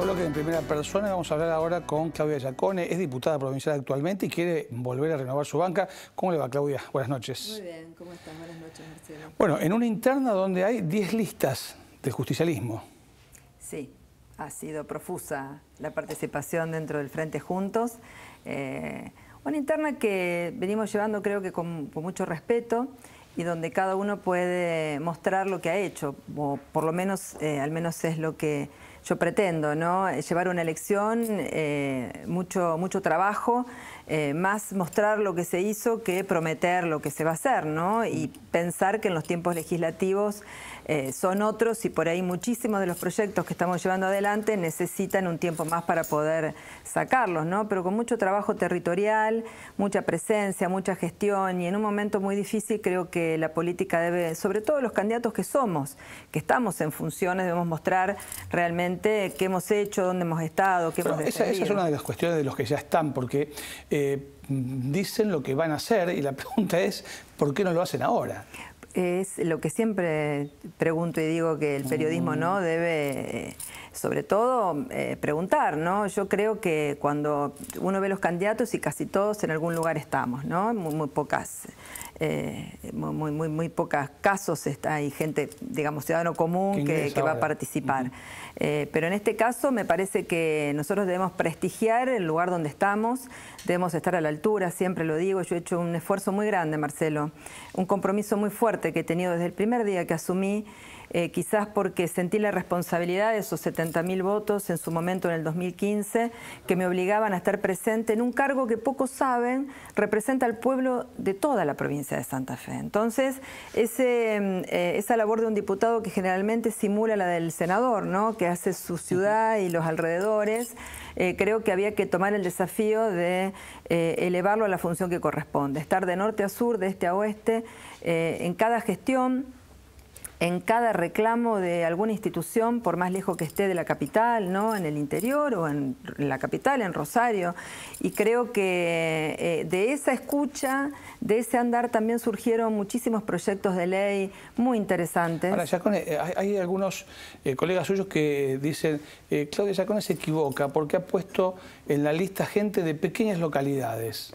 bloque en primera persona. Vamos a hablar ahora con Claudia Yacone. Es diputada provincial actualmente y quiere volver a renovar su banca. ¿Cómo le va, Claudia? Buenas noches. Muy bien, ¿cómo estás? Buenas noches, Marcelo. Bueno, en una interna donde hay 10 listas del justicialismo. Sí, ha sido profusa la participación dentro del Frente Juntos. Eh, una interna que venimos llevando creo que con, mucho respeto y donde cada uno puede mostrar lo que ha hecho, o por lo menos, eh, al menos es lo que yo pretendo, ¿no? Eh, llevar una elección, eh, mucho, mucho trabajo. Eh, más mostrar lo que se hizo que prometer lo que se va a hacer, ¿no? Y mm. pensar que en los tiempos legislativos eh, son otros y por ahí muchísimos de los proyectos que estamos llevando adelante necesitan un tiempo más para poder sacarlos, ¿no? Pero con mucho trabajo territorial, mucha presencia, mucha gestión y en un momento muy difícil creo que la política debe, sobre todo los candidatos que somos, que estamos en funciones, debemos mostrar realmente qué hemos hecho, dónde hemos estado, qué hemos hecho. esa, es una de las cuestiones de los que ya están, porque eh, dicen lo que van a hacer y la pregunta es, ¿por qué no lo hacen ahora? Es lo que siempre pregunto y digo que el periodismo no mm. debe, eh, sobre todo, eh, preguntar, ¿no? Yo creo que cuando uno ve los candidatos y casi todos en algún lugar estamos, ¿no? muy pocas eh, muy, muy, muy, pocos casos está, hay gente, digamos, ciudadano común que, va a participar. Eh, pero en este caso me parece que nosotros debemos prestigiar el lugar donde estamos, debemos estar a la altura, siempre lo digo, yo he hecho un esfuerzo muy grande, Marcelo, un compromiso muy fuerte que he tenido desde el primer día que asumí eh, quizás porque sentí la responsabilidad de esos 70.000 votos en su momento en el 2015, que me obligaban a estar presente en un cargo que pocos saben representa al pueblo de toda la provincia de Santa Fe. Entonces, ese, mm, eh, esa labor de un diputado que generalmente simula la del senador, ¿no? que hace su ciudad y los alrededores, eh, creo que había que tomar el desafío de elevarlo a la función que corresponde, estar de norte a sur, de este a oeste, en cada gestión en cada reclamo de alguna institución, por más lejos que esté de la capital, ¿no? en el interior o en la capital, en Rosario. Y creo que eh, de esa escucha, de ese andar también surgieron muchísimos proyectos de ley muy interesantes. Ahora, eh, hay, algunos eh, colegas suyos que dicen, Claudia Yacone se equivoca porque ha puesto en la lista gente de pequeñas localidades.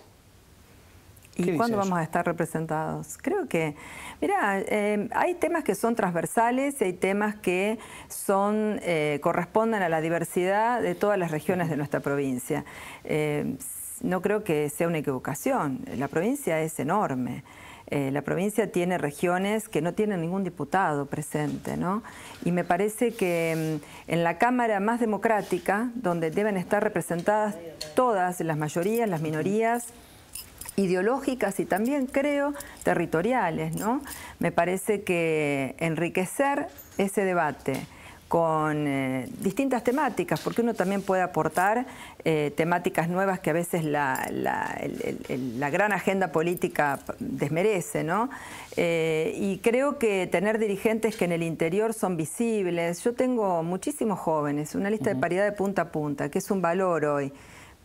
¿Y cuándo vamos a estar representados? Creo que, mira, eh, hay temas que son transversales, hay temas que son eh, corresponden a la diversidad de todas las regiones de nuestra provincia. Eh, no creo que sea una equivocación, la provincia es enorme. la provincia tiene regiones que no tienen ningún diputado presente, ¿no? Y me parece que mm, en la Cámara más democrática, donde deben estar representadas todas las mayorías, las minorías, ideológicas y también creo territoriales. ¿no? Me parece que enriquecer ese debate con eh, distintas temáticas, porque uno también puede aportar eh, temáticas nuevas que a veces la, gran agenda política desmerece. ¿no? Eh, y creo que tener dirigentes que en el interior son visibles. Yo tengo muchísimos jóvenes, una lista de paridad de punta a punta, que es un valor hoy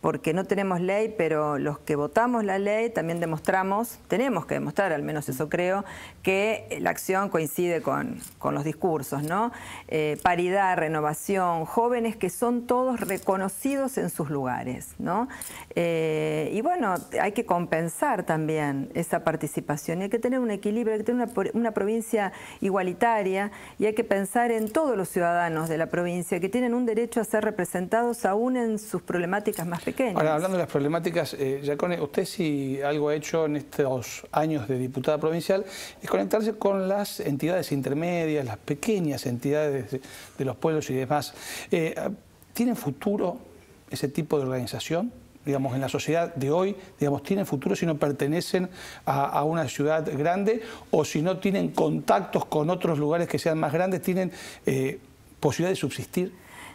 porque no tenemos ley, pero los que votamos la ley también demostramos, tenemos que demostrar, al menos eso creo, que la acción coincide con, los discursos, ¿no? Eh, paridad, renovación, jóvenes que son todos reconocidos en sus lugares, ¿no? Eh, y bueno, hay que compensar también esa participación, y hay que tener un equilibrio, hay que tener una, una provincia igualitaria y hay que pensar en todos los ciudadanos de la provincia que tienen un derecho a ser representados aún en sus problemáticas más pequeñas Ahora, hablando de las problemáticas, eh, usted si algo ha hecho en estos años de diputada provincial es conectarse con las entidades intermedias, las pequeñas entidades de, los pueblos y demás. Eh, ¿Tienen futuro ese tipo de organización? digamos, en la sociedad de hoy, digamos, tienen futuro si no pertenecen a, una ciudad grande o si no tienen contactos con otros lugares que sean más grandes, tienen eh, posibilidad de subsistir?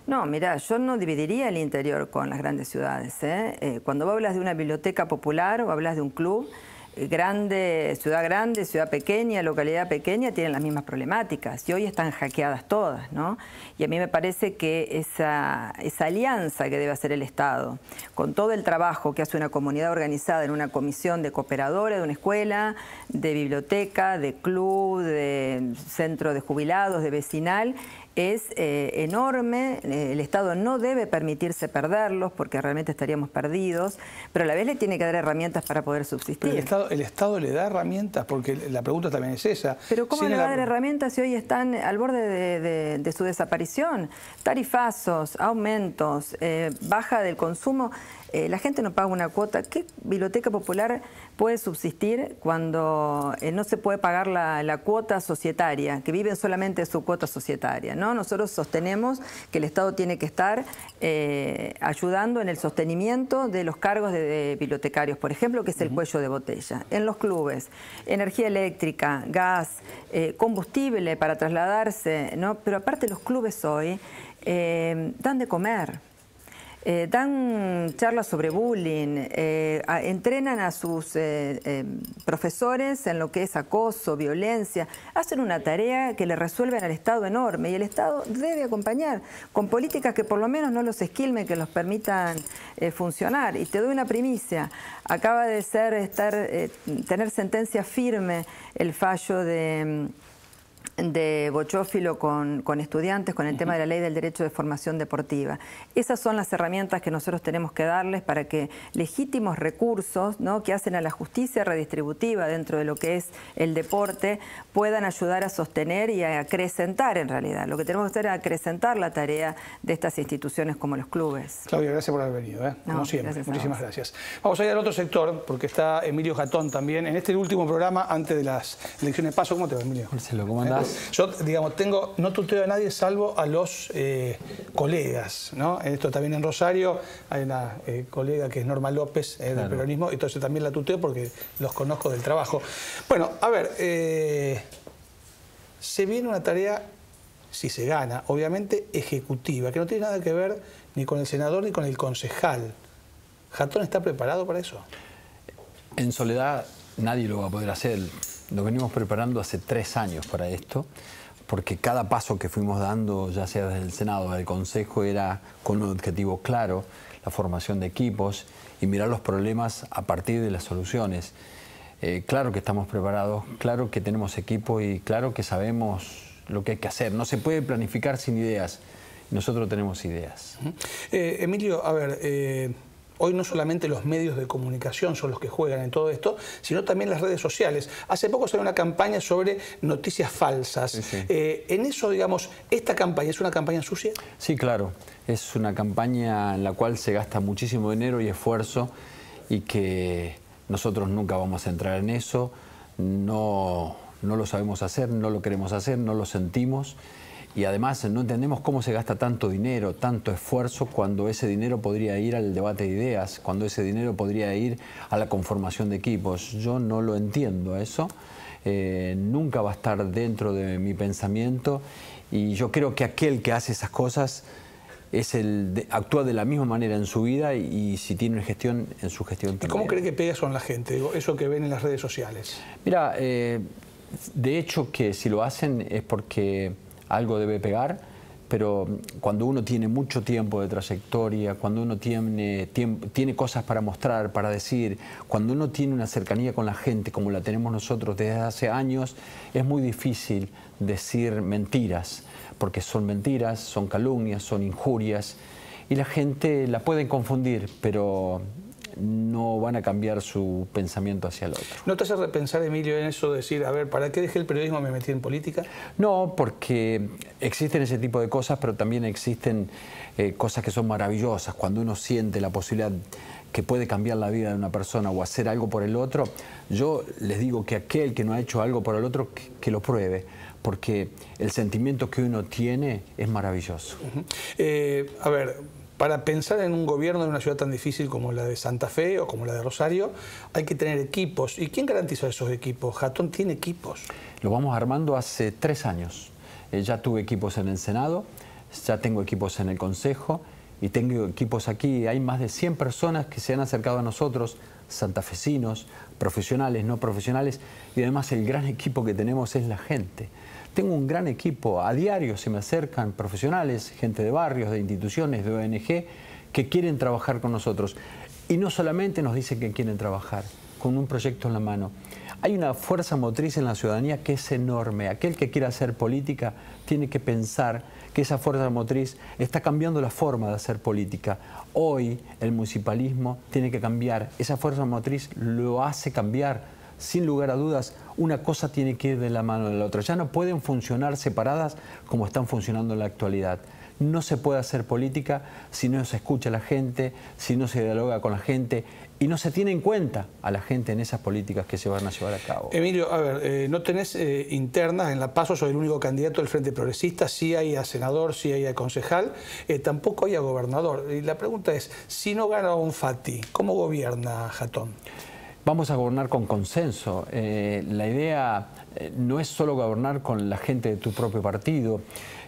No, mira, yo no dividiría el interior con las grandes ciudades. ¿eh? Eh, cuando hablas de una biblioteca popular o hablas de un club, eh, grande, ciudad grande, ciudad pequeña, localidad pequeña, tienen las mismas problemáticas y hoy están hackeadas todas, ¿no? Y a mí me parece que esa, esa alianza que debe hacer el Estado, con todo el trabajo que hace una comunidad organizada en una comisión de cooperadores de una escuela, de biblioteca, de club, de centro de jubilados, de vecinal, es eh, enorme, eh, el Estado no debe permitirse perderlos porque realmente estaríamos perdidos, pero a la vez le tiene que dar herramientas para poder subsistir. el, Estado, le da herramientas porque la pregunta también es esa. Pero ¿cómo le va herramientas si hoy están al borde de, su desaparición? Tarifazos, aumentos, eh, baja del consumo. la gente no paga una cuota. ¿Qué biblioteca popular puede subsistir cuando no se puede pagar la, la, cuota societaria, que viven solamente su cuota societaria? ¿no? Nosotros sostenemos que el Estado tiene que estar eh, ayudando en el sostenimiento de los cargos de, bibliotecarios, por ejemplo, que es el cuello de botella. En los clubes, energía eléctrica, gas, eh, combustible para trasladarse, ¿no? Pero aparte los clubes hoy eh, dan de comer. Eh, dan charlas sobre bullying, eh, entrenan a sus eh, profesores en lo que es acoso, violencia, hacen una tarea que le resuelven al Estado enorme y el Estado debe acompañar con políticas que por lo menos no los esquilmen, que los permitan funcionar. Y te doy una primicia, acaba de ser estar, tener sentencia firme el fallo de mm, de Bochófilo con, estudiantes, con el tema de la ley del derecho de formación deportiva. Esas son las herramientas que nosotros tenemos que darles para que legítimos recursos que hacen a la justicia redistributiva dentro de lo que es el deporte puedan ayudar a sostener y a acrecentar en realidad. Lo que tenemos que hacer es acrecentar la tarea de estas instituciones como los clubes. Claudia, gracias por haber venido, ¿eh? como siempre. Muchísimas gracias. Vamos a ir al otro sector, porque está Emilio Jatón también, en este último programa antes de las elecciones. Paso, ¿cómo te va, Emilio? Yo, digamos, tengo, no tuteo a nadie salvo a los eh, colegas, ¿no? Esto también en Rosario hay una eh, colega que es Norma López eh, del peronismo, entonces también la tuteo porque los conozco del trabajo. Bueno, a ver, eh, se viene una tarea, si se gana, obviamente ejecutiva, que no tiene nada que ver ni con el senador ni con el concejal. ¿Jatón está preparado para eso? En soledad nadie lo va a poder hacer. Nos venimos preparando hace tres años para esto, porque cada paso que fuimos dando, ya sea desde el Senado, o el Consejo, era con un objetivo claro, la formación de equipos y mirar los problemas a partir de las soluciones. Eh, claro que estamos preparados, claro que tenemos equipo y claro que sabemos lo que hay que hacer. No se puede planificar sin ideas. Nosotros tenemos ideas. Eh, Emilio, a ver... Eh, Hoy no solamente los medios de comunicación son los que juegan en todo esto, sino también las redes sociales. Hace poco salió una campaña sobre noticias falsas. Eh, en eso, digamos, ¿esta campaña es una campaña sucia? Sí, claro. Es una campaña en la cual se gasta muchísimo dinero y esfuerzo y que nosotros nunca vamos a entrar en eso. No, no lo sabemos hacer, no lo queremos hacer, no lo sentimos y además no entendemos cómo se gasta tanto dinero, tanto esfuerzo, cuando ese dinero podría ir al debate de ideas, cuando ese dinero podría ir a la conformación de equipos. Yo no lo entiendo eso, eh, nunca va a estar dentro de mi pensamiento y yo creo que aquel que hace esas cosas es el actúa de la misma manera en su vida y, si tiene una gestión, en su gestión también. ¿Y ¿Cómo cree que pega eso la gente, eso que ven en las redes sociales? Mira, eh, de hecho que si lo hacen es porque algo debe pegar, pero cuando uno tiene mucho tiempo de trayectoria, cuando uno tiene, tiene cosas para mostrar, para decir, cuando uno tiene una cercanía con la gente como la tenemos nosotros desde hace años, es muy difícil decir mentiras, porque son mentiras, son calumnias, son injurias, y la gente la puede confundir, pero no van a cambiar su pensamiento hacia el otro. ¿No te hace repensar, Emilio, en eso de decir, a ver, ¿para qué dejé el periodismo y me metí en política? No, porque existen ese tipo de cosas, pero también existen eh, cosas que son maravillosas. Cuando uno siente la posibilidad que puede cambiar la vida de una persona o hacer algo por el otro, yo les digo que aquel que no ha hecho algo por el otro, que, lo pruebe, porque el sentimiento que uno tiene es maravilloso. Eh, a ver, para pensar en un gobierno de una ciudad tan difícil como la de Santa Fe o como la de Rosario, hay que tener equipos. ¿Y quién garantiza esos equipos? Jatón tiene equipos. Lo vamos armando hace tres años. Eh, ya tuve equipos en el Senado, ya tengo equipos en el Consejo y tengo equipos aquí. Hay más de 100 personas que se han acercado a nosotros, santafesinos, profesionales, no profesionales, y además el gran equipo que tenemos es la gente. Tengo un gran equipo. A diario se me acercan profesionales, gente de barrios, de instituciones, de ONG, que quieren trabajar con nosotros. Y no solamente nos dicen que quieren trabajar, con un proyecto en la mano. Hay una fuerza motriz en la ciudadanía que es enorme. Aquel que quiera hacer política tiene que pensar que esa fuerza motriz está cambiando la forma de hacer política. Hoy el municipalismo tiene que cambiar. Esa fuerza motriz lo hace cambiar sin lugar a dudas, una cosa tiene que ir de la mano de la otra. Ya no pueden funcionar separadas como están funcionando en la actualidad. No se puede hacer política si no se escucha a la gente, si no se dialoga con la gente y no se tiene en cuenta a la gente en esas políticas que se van a llevar a cabo. Emilio, a ver, eh, no tenés eh, internas en La Paso, soy el único candidato del Frente Progresista, si hay a senador, si hay a concejal, eh, tampoco hay a gobernador. Y la pregunta es, si no gana un Fati, ¿cómo gobierna Jatón? vamos a gobernar con consenso. Eh, la idea eh, no es solo gobernar con la gente de tu propio partido.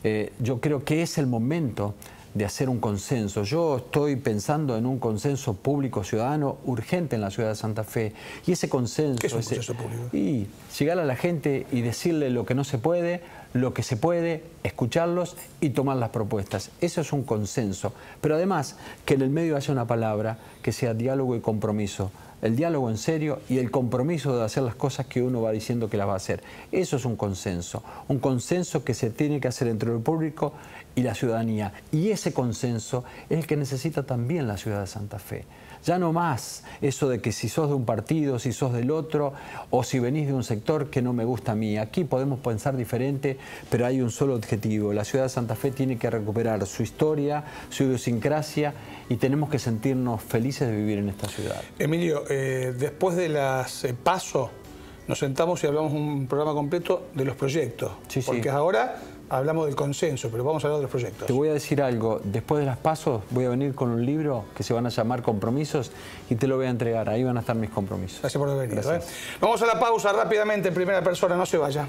Eh, yo creo que es el momento de hacer un consenso. Yo estoy pensando en un consenso público ciudadano urgente en la ciudad de Santa Fe. Y ese consenso... ¿Qué es un consenso público? Y llegar a la gente y decirle lo que no se puede, lo que se puede, escucharlos y tomar las propuestas. Eso es un consenso. Pero además, que en el medio haya una palabra que sea diálogo y compromiso el diálogo en serio y el compromiso de hacer las cosas que uno va diciendo que las va a hacer. Eso es un consenso, un consenso que se tiene que hacer entre el público y la ciudadanía. Y ese consenso es el que necesita también la ciudad de Santa Fe. Ya no más eso de que si sos de un partido, si sos del otro, o si venís de un sector que no me gusta a mí. Aquí podemos pensar diferente, pero hay un solo objetivo. La ciudad de Santa Fe tiene que recuperar su historia, su idiosincrasia, y tenemos que sentirnos felices de vivir en esta ciudad. Emilio, eh, después de las eh, pasos, nos sentamos y hablamos un programa completo de los proyectos. Sí, porque ahora hablamos del consenso, pero vamos a hablar de los proyectos. Te voy a decir algo. Después de las pasos voy a venir con un libro que se van a llamar Compromisos y te lo voy a entregar. Ahí van a estar mis compromisos. Gracias por venir venido. ¿eh? Vamos a la pausa rápidamente en primera persona. No se vaya.